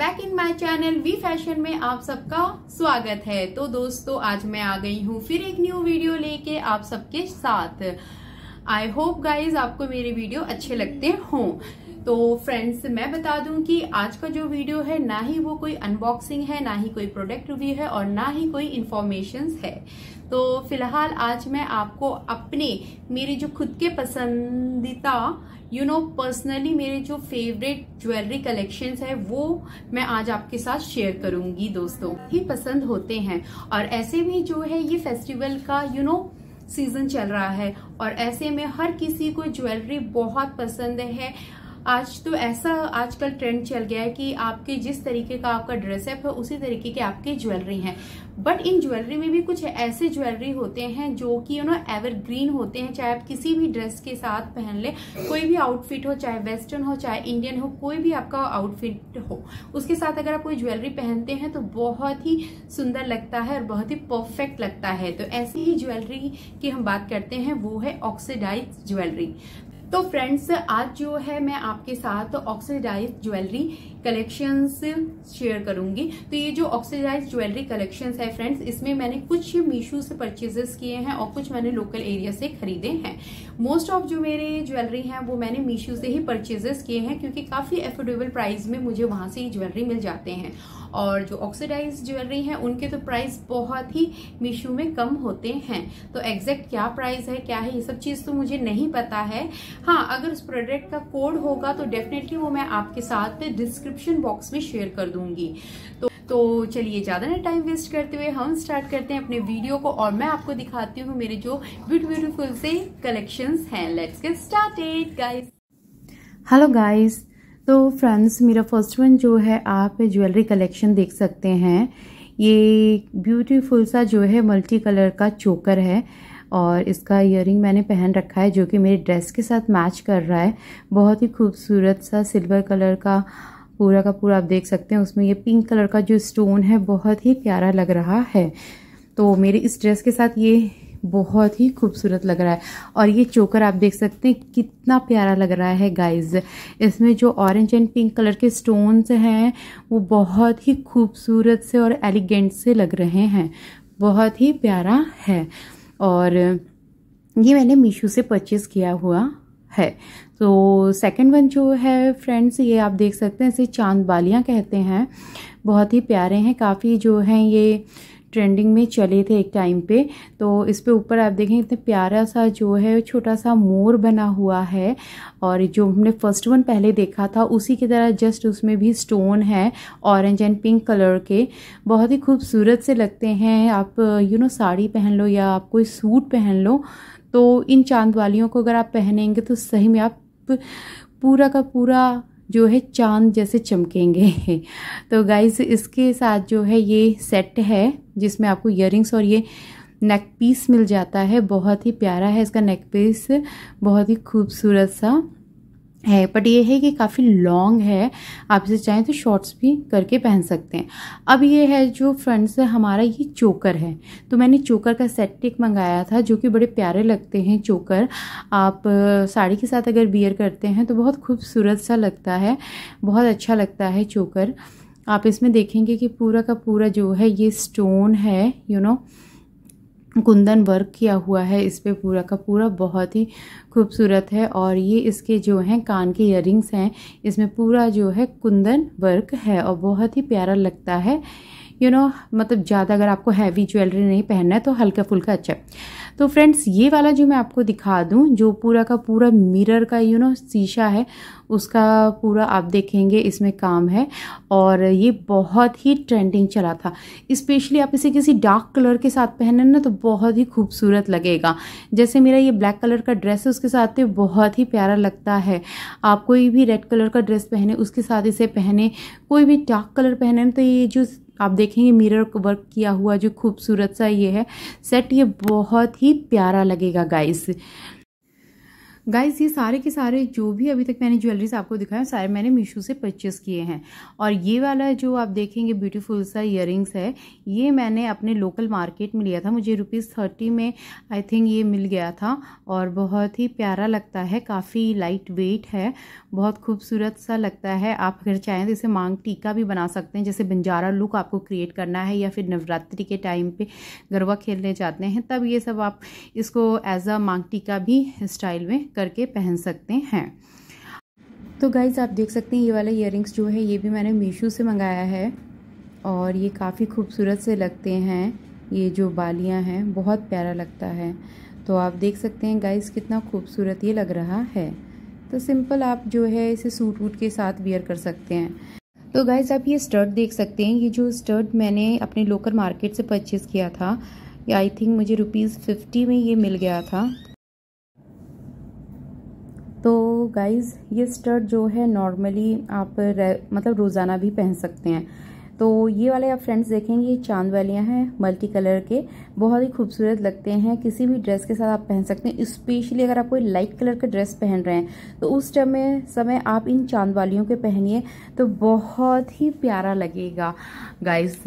back in my channel V fashion में आप सबका स्वागत है तो दोस्तों आज मैं आ गई हूँ फिर एक न्यू वीडियो लेके आप सबके साथ आई होप गाइज आपको मेरे वीडियो अच्छे लगते हों तो फ्रेंड्स मैं बता दूं कि आज का जो वीडियो है ना ही वो कोई अनबॉक्सिंग है ना ही कोई प्रोडक्ट रिव्यू है और ना ही कोई इन्फॉर्मेशन है तो फिलहाल आज मैं आपको अपने मेरे जो खुद के पसंदीदा यू नो पर्सनली मेरे जो फेवरेट ज्वेलरी कलेक्शंस है वो मैं आज आपके साथ शेयर करूंगी दोस्तों ही पसंद होते हैं और ऐसे भी जो है ये फेस्टिवल का you you know know, season चल रहा है और ऐसे में हर किसी को ज्वेलरी बहुत पसंद है आज तो ऐसा आजकल ट्रेंड चल गया है कि आपके जिस तरीके का आपका ड्रेसअप है उसी तरीके के आपकी ज्वेलरी है बट इन ज्वेलरी में भी कुछ ऐसे ज्वेलरी होते हैं जो कि यू नो एवरग्रीन होते हैं चाहे आप किसी भी ड्रेस के साथ पहन ले कोई भी आउटफिट हो चाहे वेस्टर्न हो चाहे इंडियन हो कोई भी आपका आउटफिट हो उसके साथ अगर आप कोई ज्वेलरी पहनते हैं तो बहुत ही सुंदर लगता है और बहुत ही परफेक्ट लगता है तो ऐसी ही ज्वेलरी की हम बात करते हैं वो है ऑक्सीडाइज ज्वेलरी तो फ्रेंड्स आज जो है मैं आपके साथ ऑक्सीडाइज ज्वेलरी कलेक्शंस शेयर करूंगी तो ये जो ऑक्सीडाइज ज्वेलरी कलेक्शंस है फ्रेंड्स इसमें मैंने कुछ मीशो से परचेजेस किए हैं और कुछ मैंने लोकल एरिया से खरीदे हैं मोस्ट ऑफ जो मेरे ज्वेलरी हैं वो मैंने मीशो से ही परचेजेस किए हैं क्योंकि काफ़ी एफोर्डेबल प्राइस में मुझे वहाँ से ही ज्वेलरी मिल जाते हैं और जो ऑक्सीडाइज ज्वेलरी हैं उनके तो प्राइस बहुत ही मीशो में कम होते हैं तो एग्जैक्ट क्या प्राइस है क्या है ये सब चीज़ तो मुझे नहीं पता है हाँ अगर उस प्रोडक्ट का कोड होगा तो डेफिनेटली वो मैं आपके साथ में डिस्क्रिप्शन बॉक्स में शेयर कर दूंगी तो तो चलिए ज़्यादा ना टाइम वेस्ट करते हुए हम स्टार्ट करते हैं अपने वीडियो को और मैं आपको दिखाती हूँ मेरे जो ब्यूट ब्यूटीफुल से कलेक्शंस हैं let's get started guys hello guys तो फ्रेंड्स मेरा फर्स्ट वन जो है आप ज्वेलरी कलेक्शन देख सकते हैं ये ब्यूटीफुल सा जो है मल्टी कलर का चोकर है और इसका इयर मैंने पहन रखा है जो कि मेरे ड्रेस के साथ मैच कर रहा है बहुत ही खूबसूरत सा सिल्वर कलर का पूरा का पूरा आप देख सकते हैं उसमें ये पिंक कलर का जो स्टोन है बहुत ही प्यारा लग रहा है तो मेरे इस ड्रेस के साथ ये बहुत ही खूबसूरत लग रहा है और ये चोकर आप देख सकते हैं कितना प्यारा लग रहा है गाइस इसमें जो ऑरेंज एंड पिंक कलर के स्टोन्स हैं वो बहुत ही खूबसूरत से और एलिगेंट से लग रहे हैं बहुत ही प्यारा है और ये मैंने मीशो से परचेज़ किया हुआ है तो सेकंड वन जो है फ्रेंड्स ये आप देख सकते हैं इसे चांद बालियाँ कहते हैं बहुत ही प्यारे हैं काफ़ी जो हैं ये ट्रेंडिंग में चले थे एक टाइम पे तो इस पे ऊपर आप देखें इतने प्यारा सा जो है छोटा सा मोर बना हुआ है और जो हमने फर्स्ट वन पहले देखा था उसी की तरह जस्ट उसमें भी स्टोन है ऑरेंज एंड पिंक कलर के बहुत ही खूबसूरत से लगते हैं आप यू नो साड़ी पहन लो या आप कोई सूट पहन लो तो इन चांद वालियों को अगर आप पहनेंगे तो सही में आप पूरा का पूरा जो है चांद जैसे चमकेंगे तो गाइज इसके साथ जो है ये सेट है जिसमें आपको इयर और ये नेक पीस मिल जाता है बहुत ही प्यारा है इसका नेक पीस बहुत ही खूबसूरत सा है बट ये है कि काफ़ी लॉन्ग है आप इसे चाहें तो शॉर्ट्स भी करके पहन सकते हैं अब ये है जो फ्रेंड्स से हमारा ये चोकर है तो मैंने चोकर का सेट टिक मंगाया था जो कि बड़े प्यारे लगते हैं चोकर आप साड़ी के साथ अगर बियर करते हैं तो बहुत खूबसूरत सा लगता है बहुत अच्छा लगता है चोकर आप इसमें देखेंगे कि पूरा का पूरा जो है ये स्टोन है you you know know, kundan work किया हुआ है इस पर पूरा का पूरा बहुत ही खूबसूरत है और ये इसके जो हैं कान के इयरिंग्स हैं इसमें पूरा जो है कुंदन वर्क है और बहुत ही प्यारा लगता है यू you नो know, मतलब ज़्यादा अगर आपको हैवी ज्वेलरी नहीं पहनना है तो हल्का फुल्का अच्छा तो फ्रेंड्स ये वाला जो मैं आपको दिखा दूँ जो पूरा का पूरा मिरर का यू नो शीशा है उसका पूरा आप देखेंगे इसमें काम है और ये बहुत ही ट्रेंडिंग चला था स्पेशली आप इसे किसी डार्क कलर के साथ पहने ना तो बहुत ही खूबसूरत लगेगा जैसे मेरा ये ब्लैक कलर का ड्रेस है उसके साथ तो बहुत ही प्यारा लगता है आप कोई भी रेड कलर का ड्रेस पहने उसके साथ इसे पहने कोई भी डार्क कलर पहने तो ये जो आप देखेंगे मिरर वर्क किया हुआ जो खूबसूरत सा ये है सेट ये बहुत ही प्यारा लगेगा गाइस गाइज ये सारे के सारे जो भी अभी तक मैंने ज्वेलरीज आपको दिखाए सारे मैंने मीशो से परचेस किए हैं और ये वाला जो आप देखेंगे ब्यूटीफुल सा इयर है ये मैंने अपने लोकल मार्केट में लिया था मुझे रुपीज़ थर्टी में आई थिंक ये मिल गया था और बहुत ही प्यारा लगता है काफ़ी लाइट वेट है बहुत खूबसूरत सा लगता है आप अगर चाहें तो इसे मांग टीका भी बना सकते हैं जैसे बंजारा लुक आपको क्रिएट करना है या फिर नवरात्रि के टाइम पर गरबा खेलने जाते हैं तब ये सब आप इसको एज अ मांग टीका भी स्टाइल में करके पहन सकते हैं तो गाइज़ आप देख सकते हैं ये वाला इयर जो है ये भी मैंने मीशो से मंगाया है और ये काफ़ी खूबसूरत से लगते हैं ये जो बालियां हैं बहुत प्यारा लगता है तो आप देख सकते हैं गाइस कितना खूबसूरत ये लग रहा है तो सिंपल आप जो है इसे सूट वूट के साथ वियर कर सकते हैं तो गाइज़ आप ये स्टर्ट देख सकते हैं ये जो स्टर्ट मैंने अपने लोकल मार्केट से परचेज़ किया था आई थिंक मुझे रुपीज़ फिफ्टी में ये मिल गया था गाइज़ ये स्टर्ट जो है नॉर्मली आप मतलब रोज़ाना भी पहन सकते हैं तो ये वाले आप फ्रेंड्स देखेंगे ये चांद वालियाँ हैं मल्टी कलर के बहुत ही खूबसूरत लगते हैं किसी भी ड्रेस के साथ आप पहन सकते हैं स्पेशली अगर आप कोई लाइट कलर का ड्रेस पहन रहे हैं तो उस टाइम में समय आप इन चांद वालियों के पहनिए तो बहुत ही प्यारा लगेगा गाइस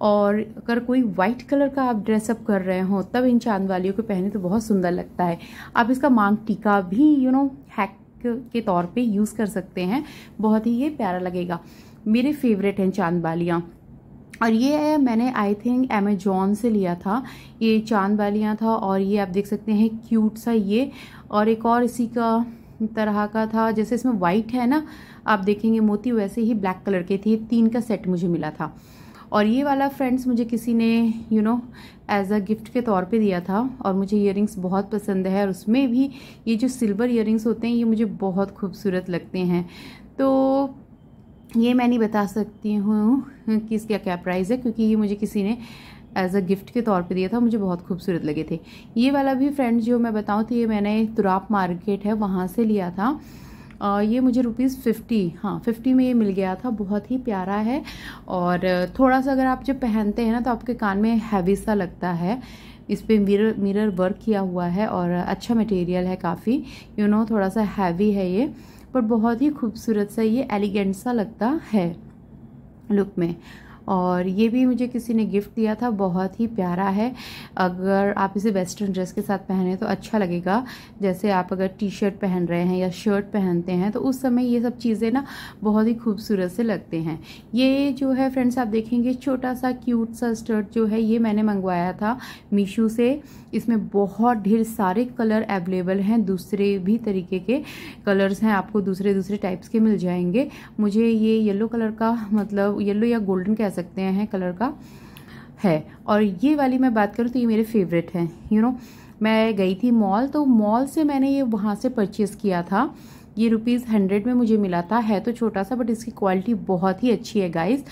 और अगर कोई वाइट कलर का आप ड्रेसअप कर रहे हो तब इन चांद वालियों को पहने तो बहुत सुंदर लगता है आप इसका मांग टीका भी यू नो हैक के तौर पे यूज़ कर सकते हैं बहुत ही ये प्यारा लगेगा मेरे फेवरेट हैं चांद बालियाँ और ये है मैंने आई थिंक अमेजोन से लिया था ये चांद बालियाँ था और ये आप देख सकते हैं क्यूट सा ये और एक और इसी का तरह का था जैसे इसमें वाइट है ना आप देखेंगे मोती वैसे ही ब्लैक कलर के थे तीन का सेट मुझे मिला था और ये वाला फ्रेंड्स मुझे किसी ने you know as a gift के तौर पे दिया था और मुझे इयर बहुत पसंद है और उसमें भी ये जो सिल्वर इयर होते हैं ये मुझे बहुत खूबसूरत लगते हैं तो ये मैं नहीं बता सकती हूँ कि इसका क्या प्राइस है क्योंकि ये मुझे किसी ने एज अ गिफ्ट के तौर पे दिया था मुझे बहुत खूबसूरत लगे थे ये वाला भी फ्रेंड्स जो मैं बताऊँ तो ये मैंने तुराप मार्केट है वहाँ से लिया था ये मुझे रुपीज़ फ़िफ्टी हाँ फिफ्टी में ये मिल गया था बहुत ही प्यारा है और थोड़ा सा अगर आप जब पहनते हैं ना तो आपके कान में हैवी सा लगता है इस पर मिरर मिरर वर्क किया हुआ है और अच्छा मटेरियल है काफ़ी यू नो थोड़ा सा हैवी है ये बट बहुत ही खूबसूरत सा ये एलिगेंट सा लगता है लुक में और ये भी मुझे किसी ने गिफ्ट दिया था बहुत ही प्यारा है अगर आप इसे वेस्टर्न ड्रेस के साथ पहने तो अच्छा लगेगा जैसे आप अगर टी शर्ट पहन रहे हैं या शर्ट पहनते हैं तो उस समय ये सब चीज़ें ना बहुत ही खूबसूरत से लगते हैं ये जो है फ्रेंड्स आप देखेंगे छोटा सा क्यूट सा स्टर्ट जो है ये मैंने मंगवाया था मीशो से इसमें बहुत ढेर सारे कलर अवेलेबल हैं दूसरे भी तरीके के कलर्स हैं आपको दूसरे दूसरे टाइप्स के मिल जाएंगे मुझे ये येलो कलर का मतलब येलो या गोल्डन कह सकते हैं कलर का है और ये वाली मैं बात करूँ तो ये मेरे फेवरेट हैं यू नो मैं गई थी मॉल तो मॉल से मैंने ये वहाँ से परचेज़ किया था ये रुपीज़ हंड्रेड में मुझे मिला था है तो छोटा सा बट इसकी क्वालिटी बहुत ही अच्छी है गाइस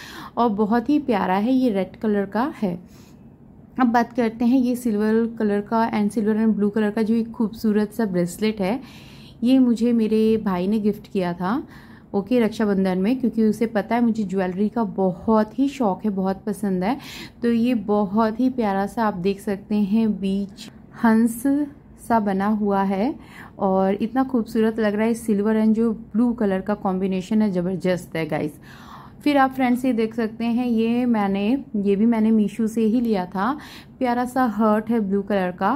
और बहुत ही प्यारा है ये रेड कलर का है अब बात करते हैं ये सिल्वर कलर का and silver and blue colour का जो एक खूबसूरत सा ब्रेसलेट है ये मुझे मेरे भाई ने गिफ्ट किया था ओके रक्षाबंधन में क्योंकि उसे पता है मुझे ज्वेलरी का बहुत ही शौक है बहुत पसंद है तो ये बहुत ही प्यारा सा आप देख सकते हैं बीच हंस सा बना हुआ है और इतना खूबसूरत लग रहा है सिल्वर एंड जो ब्लू कलर का कॉम्बिनेशन है ज़बरदस्त है गाइस फिर आप फ्रेंड्स ये देख सकते हैं ये मैंने ये भी मैंने मीशो से ही लिया था प्यारा सा हर्ट है ब्लू कलर का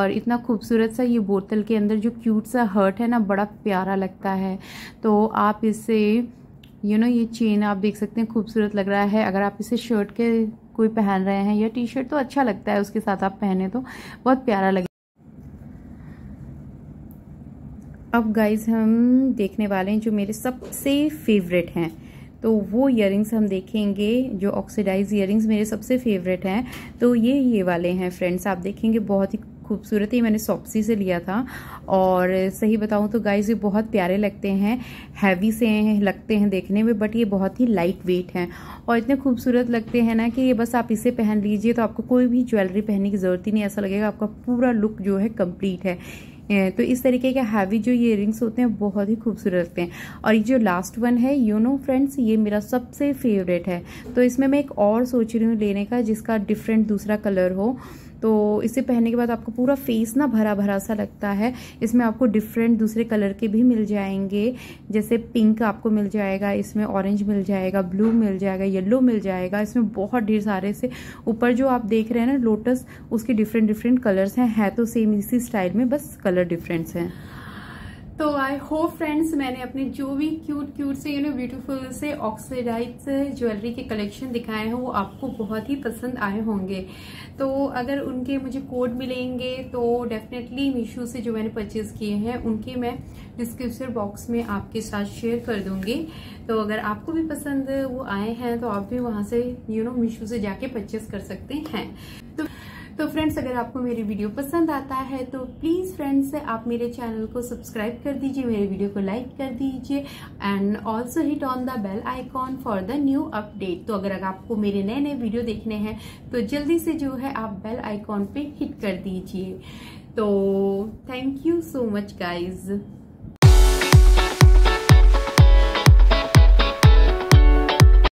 और इतना खूबसूरत सा ये बोतल के अंदर जो क्यूट सा हर्ट है ना बड़ा प्यारा लगता है तो आप इसे यू नो ये चेन आप देख सकते हैं खूबसूरत लग रहा है अगर आप इसे शर्ट के कोई पहन रहे हैं या टी शर्ट तो अच्छा लगता है उसके साथ आप पहने तो बहुत प्यारा लगे अब गाइज हम देखने वाले हैं जो मेरे सबसे फेवरेट हैं तो वो ईयरिंग्स हम देखेंगे जो ऑक्सीडाइज ईयरिंग्स मेरे सबसे फेवरेट हैं तो ये ये वाले हैं फ्रेंड्स आप देखेंगे बहुत ही खूबसूरत ही मैंने सॉप्सी से लिया था और सही बताऊँ तो गाइज ये बहुत प्यारे लगते हैं हैवी से हैं लगते हैं देखने में बट ये बहुत ही लाइट वेट हैं और इतने खूबसूरत लगते हैं ना कि ये बस आप इसे पहन लीजिए तो आपको कोई भी ज्वेलरी पहनने की ज़रूरत ही नहीं ऐसा लगेगा आपका पूरा लुक जो है कम्प्लीट है तो इस तरीके के हैवी जो ये रिंग्स होते हैं बहुत ही खूबसूरत लगते हैं और ये जो लास्ट वन है यू नो फ्रेंड्स ये मेरा सबसे फेवरेट है तो इसमें मैं एक और सोच रही हूँ लेने का जिसका डिफरेंट दूसरा कलर हो तो इसे पहनने के बाद आपको पूरा फेस ना भरा भरा सा लगता है इसमें आपको डिफरेंट दूसरे कलर के भी मिल जाएंगे जैसे पिंक आपको मिल जाएगा इसमें ऑरेंज मिल जाएगा ब्लू मिल जाएगा येलो मिल जाएगा इसमें बहुत ढेर सारे से ऊपर जो आप देख रहे हैं ना लोटस उसके डिफरेंट डिफरेंट कलर्स हैं है तो सेम इसी स्टाइल में बस कलर डिफरेंस हैं तो आई होप फ्रेंड्स मैंने अपने जो भी क्यूट क्यूट से यू नो ब्यूटीफुल से ऑक्सीडाइज ज्वेलरी के कलेक्शन दिखाए हैं वो आपको बहुत ही पसंद आए होंगे तो अगर उनके मुझे कोड मिलेंगे तो डेफिनेटली मीशो से जो मैंने परचेज़ किए हैं उनके मैं डिस्क्रिप्शन बॉक्स में आपके साथ शेयर कर दूंगी तो अगर आपको भी पसंद वो आए हैं तो आप भी वहाँ से यू नो मीशो से जाके परचेज़ कर सकते हैं तो तो फ्रेंड्स अगर आपको मेरी वीडियो पसंद आता है तो प्लीज़ फ्रेंड्स आप मेरे चैनल को सब्सक्राइब कर दीजिए मेरे वीडियो को लाइक कर दीजिए and also hit on the bell icon for the new update तो अगर आपको मेरे नए नए वीडियो देखने हैं तो जल्दी से जो है आप बेल आइकॉन पे हिट कर दीजिए तो thank you so much guys